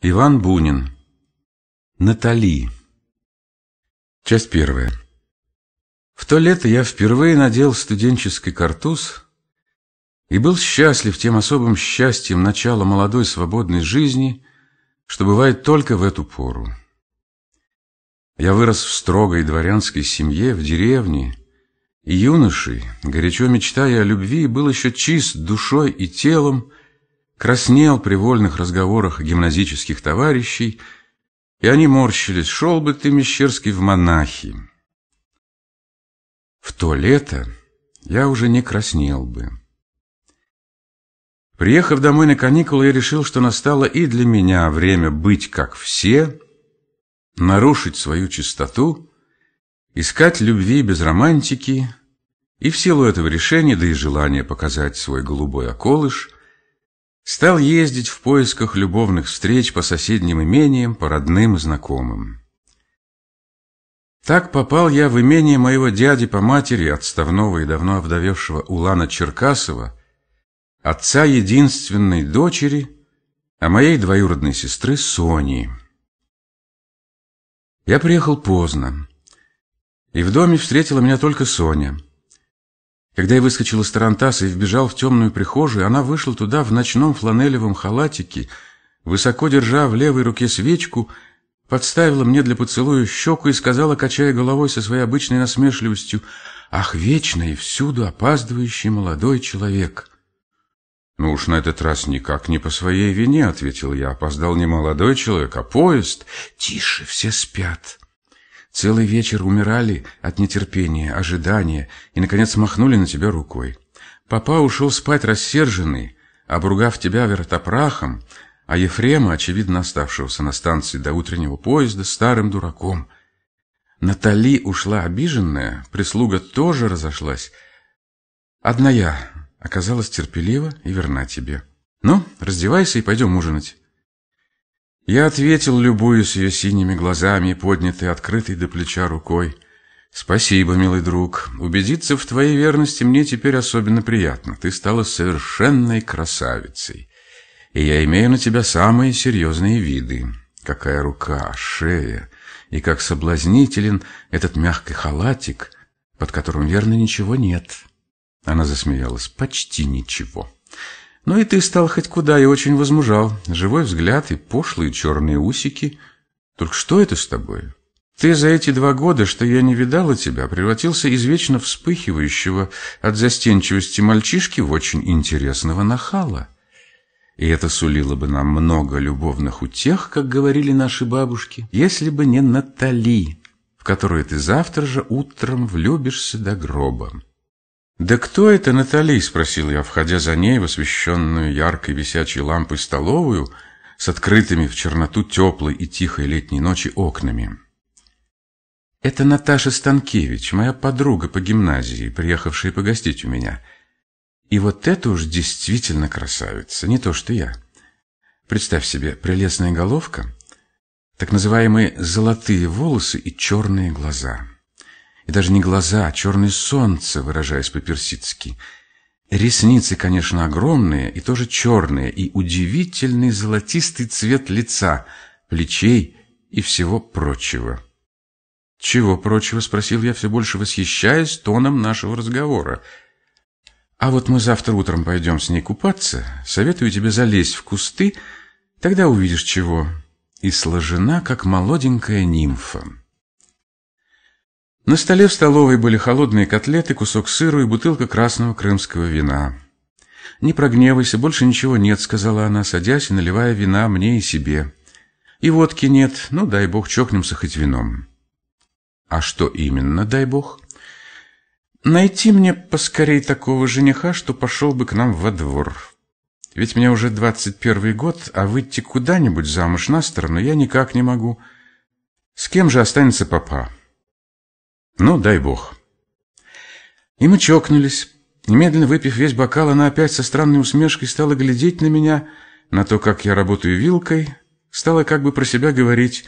Иван Бунин. Натали. Часть первая. В то лето я впервые надел студенческий картуз и был счастлив тем особым счастьем начала молодой свободной жизни, что бывает только в эту пору. Я вырос в строгой дворянской семье, в деревне, и юношей, горячо мечтая о любви, был еще чист душой и телом, краснел при вольных разговорах гимназических товарищей, и они морщились, шел бы ты, Мещерский, в монахи. В то лето я уже не краснел бы. Приехав домой на каникулы, я решил, что настало и для меня время быть как все, нарушить свою чистоту, искать любви без романтики, и в силу этого решения, да и желания показать свой голубой околыш – Стал ездить в поисках любовных встреч по соседним имениям, по родным и знакомым. Так попал я в имение моего дяди по матери, отставного и давно овдовевшего Улана Черкасова, отца единственной дочери, а моей двоюродной сестры Сони. Я приехал поздно, и в доме встретила меня только Соня – когда я выскочил из тарантаса и вбежал в темную прихожую, она вышла туда в ночном фланелевом халатике, высоко держа в левой руке свечку, подставила мне для поцелуя щеку и сказала, качая головой со своей обычной насмешливостью, «Ах, вечный, всюду опаздывающий молодой человек!» «Ну уж на этот раз никак не по своей вине», — ответил я. «Опоздал не молодой человек, а поезд. Тише, все спят». Целый вечер умирали от нетерпения, ожидания и, наконец, махнули на тебя рукой. Папа ушел спать рассерженный, обругав тебя вертопрахом, а Ефрема, очевидно оставшегося на станции до утреннего поезда, старым дураком. Натали ушла обиженная, прислуга тоже разошлась. Одна я оказалась терпелива и верна тебе. Ну, раздевайся и пойдем ужинать. Я ответил, любуясь ее синими глазами, поднятой открытой до плеча рукой. «Спасибо, милый друг. Убедиться в твоей верности мне теперь особенно приятно. Ты стала совершенной красавицей. И я имею на тебя самые серьезные виды. Какая рука, шея, и как соблазнителен этот мягкий халатик, под которым, верно, ничего нет». Она засмеялась. «Почти ничего. Ну и ты стал хоть куда и очень возмужал. Живой взгляд и пошлые черные усики. Только что это с тобой? Ты за эти два года, что я не видала тебя, превратился из вечно вспыхивающего от застенчивости мальчишки в очень интересного нахала. И это сулило бы нам много любовных утех, как говорили наши бабушки, если бы не Натали, в которую ты завтра же утром влюбишься до гроба. «Да кто это Натали?» — спросил я, входя за ней в освещенную яркой висячей лампой столовую с открытыми в черноту теплой и тихой летней ночи окнами. «Это Наташа Станкевич, моя подруга по гимназии, приехавшая погостить у меня. И вот это уж действительно красавица, не то что я. Представь себе, прелестная головка, так называемые «золотые волосы» и «черные глаза». И даже не глаза, а черное солнце, выражаясь по-персидски. Ресницы, конечно, огромные и тоже черные, и удивительный золотистый цвет лица, плечей и всего прочего. «Чего прочего?» — спросил я, все больше восхищаясь тоном нашего разговора. «А вот мы завтра утром пойдем с ней купаться. Советую тебе залезть в кусты, тогда увидишь чего». И сложена, как молоденькая нимфа. На столе в столовой были холодные котлеты, кусок сыра и бутылка красного крымского вина. «Не прогневайся, больше ничего нет», — сказала она, садясь и наливая вина мне и себе. «И водки нет, ну, дай бог, чокнемся хоть вином». «А что именно, дай бог?» «Найти мне поскорей такого жениха, что пошел бы к нам во двор. Ведь мне уже двадцать первый год, а выйти куда-нибудь замуж на сторону я никак не могу. С кем же останется папа?» Ну, дай бог. И мы чокнулись. Немедленно выпив весь бокал, она опять со странной усмешкой стала глядеть на меня, на то, как я работаю вилкой, стала как бы про себя говорить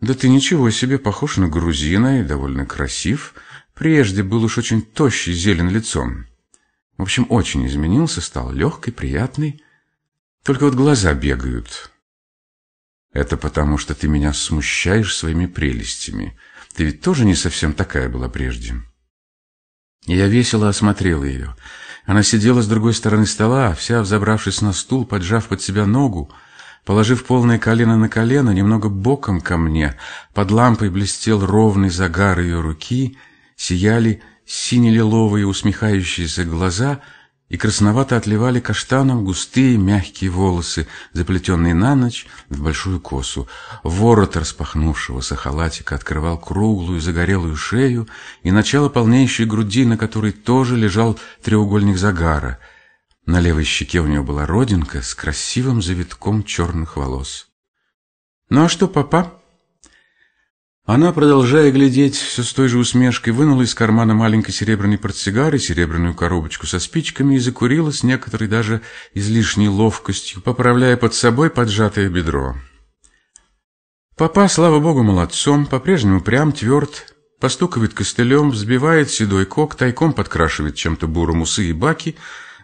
«Да ты ничего себе, похож на грузина и довольно красив. Прежде был уж очень тощий, зелен лицом. В общем, очень изменился, стал легкий, приятный. Только вот глаза бегают. Это потому, что ты меня смущаешь своими прелестями. Ты ведь тоже не совсем такая была прежде. Я весело осмотрел ее. Она сидела с другой стороны стола, вся взобравшись на стул, поджав под себя ногу, Положив полное колено на колено, немного боком ко мне, под лампой блестел ровный загар ее руки, сияли сине-лиловые усмехающиеся глаза — и красновато отливали каштаном густые мягкие волосы, заплетенные на ночь в большую косу. Ворот распахнувшегося халатика открывал круглую загорелую шею и начало полнеющей груди, на которой тоже лежал треугольник загара. На левой щеке у нее была родинка с красивым завитком черных волос. «Ну а что, папа?» Она, продолжая глядеть, все с той же усмешкой вынула из кармана маленький серебряный портсигар и серебряную коробочку со спичками и закурила с некоторой даже излишней ловкостью, поправляя под собой поджатое бедро. Папа, слава богу, молодцом, по-прежнему прям, тверд, постукивает костылем, взбивает седой кок, тайком подкрашивает чем-то буром усы и баки,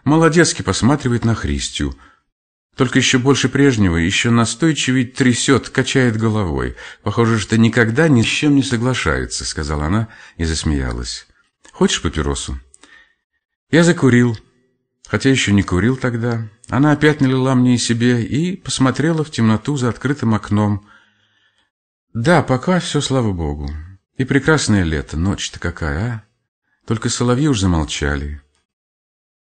молодецки посматривает на Христию – только еще больше прежнего, еще настойчивее трясет, качает головой. Похоже, что никогда ни с чем не соглашается, сказала она и засмеялась. Хочешь папиросу? Я закурил, хотя еще не курил тогда. Она опять налила мне и себе и посмотрела в темноту за открытым окном. Да, пока все, слава богу. И прекрасное лето, ночь-то какая, а? Только соловьи уж замолчали.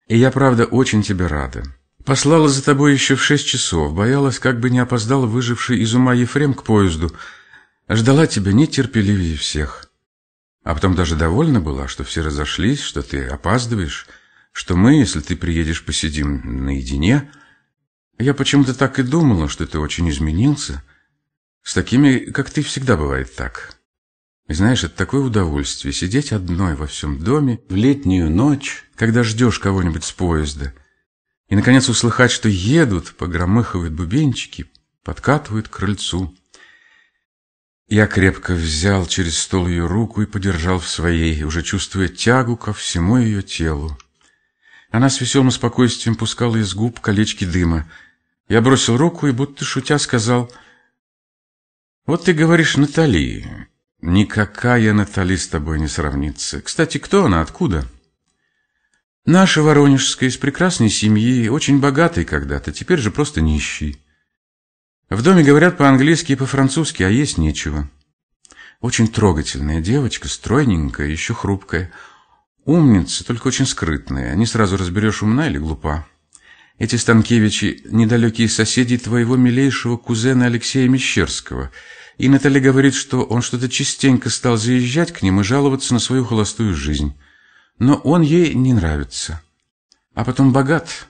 И я, правда, очень тебе рада. Послала за тобой еще в шесть часов, боялась, как бы не опоздал выживший из ума Ефрем к поезду. Ждала тебя нетерпеливее всех. А потом даже довольна была, что все разошлись, что ты опаздываешь, что мы, если ты приедешь, посидим наедине. Я почему-то так и думала, что ты очень изменился. С такими, как ты, всегда бывает так. И знаешь, это такое удовольствие сидеть одной во всем доме в летнюю ночь, когда ждешь кого-нибудь с поезда — и, наконец, услыхать, что едут, погромыхивают бубенчики, подкатывают к крыльцу. Я крепко взял через стол ее руку и подержал в своей, уже чувствуя тягу ко всему ее телу. Она с веселым спокойствием пускала из губ колечки дыма. Я бросил руку и, будто шутя, сказал, «Вот ты говоришь Натали. Никакая Натали с тобой не сравнится. Кстати, кто она, откуда?» Наша Воронежская из прекрасной семьи, очень богатой когда-то, теперь же просто нищий. В доме говорят по-английски и по-французски, а есть нечего. Очень трогательная девочка, стройненькая, еще хрупкая. Умница, только очень скрытная. Не сразу разберешь, умна или глупа. Эти Станкевичи – недалекие соседи твоего милейшего кузена Алексея Мещерского. И Наталья говорит, что он что-то частенько стал заезжать к ним и жаловаться на свою холостую жизнь но он ей не нравится. А потом богат.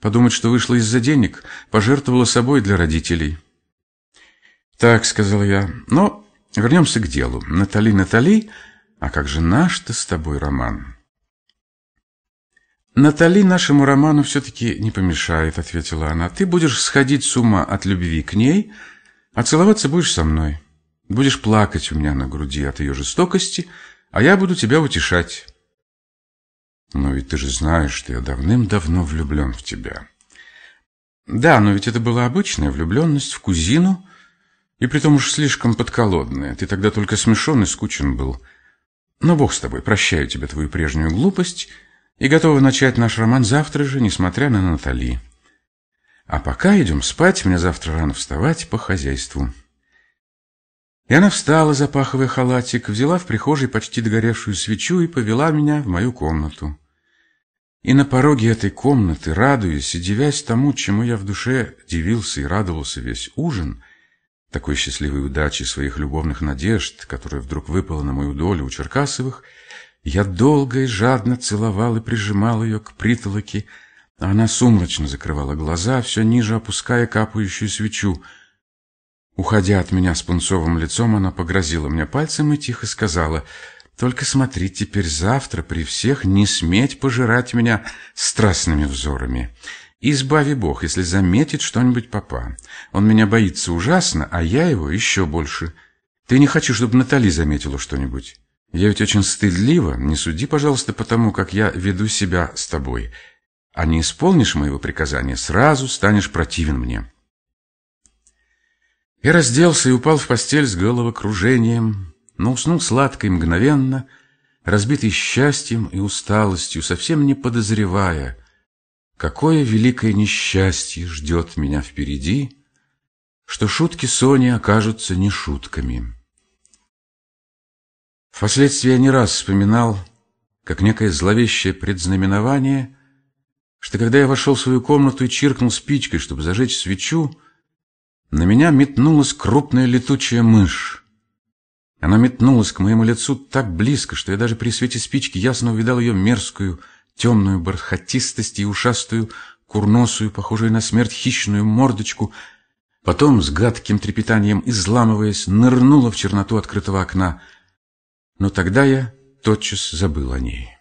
Подумать, что вышла из-за денег, пожертвовала собой для родителей. «Так», — сказал я, — «но вернемся к делу. Натали, Натали, а как же наш-то с тобой роман?» «Натали нашему роману все-таки не помешает», — ответила она. «Ты будешь сходить с ума от любви к ней, а целоваться будешь со мной. Будешь плакать у меня на груди от ее жестокости, а я буду тебя утешать. Но ведь ты же знаешь, что я давным-давно влюблен в тебя. Да, но ведь это была обычная влюбленность в кузину, и при том уж слишком подколодная. Ты тогда только смешон и скучен был. Но бог с тобой, прощаю тебе твою прежнюю глупость и готова начать наш роман завтра же, несмотря на Натали. А пока идем спать, мне завтра рано вставать по хозяйству». И она встала, запахивая халатик, взяла в прихожей почти догоревшую свечу и повела меня в мою комнату. И на пороге этой комнаты, радуясь и дивясь тому, чему я в душе дивился и радовался весь ужин, такой счастливой удачи своих любовных надежд, которая вдруг выпала на мою долю у Черкасовых, я долго и жадно целовал и прижимал ее к притолоке, а она сумрачно закрывала глаза, все ниже опуская капающую свечу — Уходя от меня с пунцовым лицом, она погрозила мне пальцем и тихо сказала, «Только смотри, теперь завтра при всех не сметь пожирать меня страстными взорами. Избави Бог, если заметит что-нибудь папа. Он меня боится ужасно, а я его еще больше. Ты не хочу, чтобы Натали заметила что-нибудь. Я ведь очень стыдлива, не суди, пожалуйста, потому как я веду себя с тобой. А не исполнишь моего приказания, сразу станешь противен мне». Я разделся и упал в постель с головокружением, но уснул сладко и мгновенно, разбитый счастьем и усталостью, совсем не подозревая, какое великое несчастье ждет меня впереди, что шутки Сони окажутся не шутками. Впоследствии я не раз вспоминал, как некое зловещее предзнаменование, что когда я вошел в свою комнату и чиркнул спичкой, чтобы зажечь свечу, на меня метнулась крупная летучая мышь. Она метнулась к моему лицу так близко, что я даже при свете спички ясно увидал ее мерзкую, темную бархатистость и ушастую, курносую, похожую на смерть, хищную мордочку. Потом, с гадким трепетанием изламываясь, нырнула в черноту открытого окна. Но тогда я тотчас забыл о ней.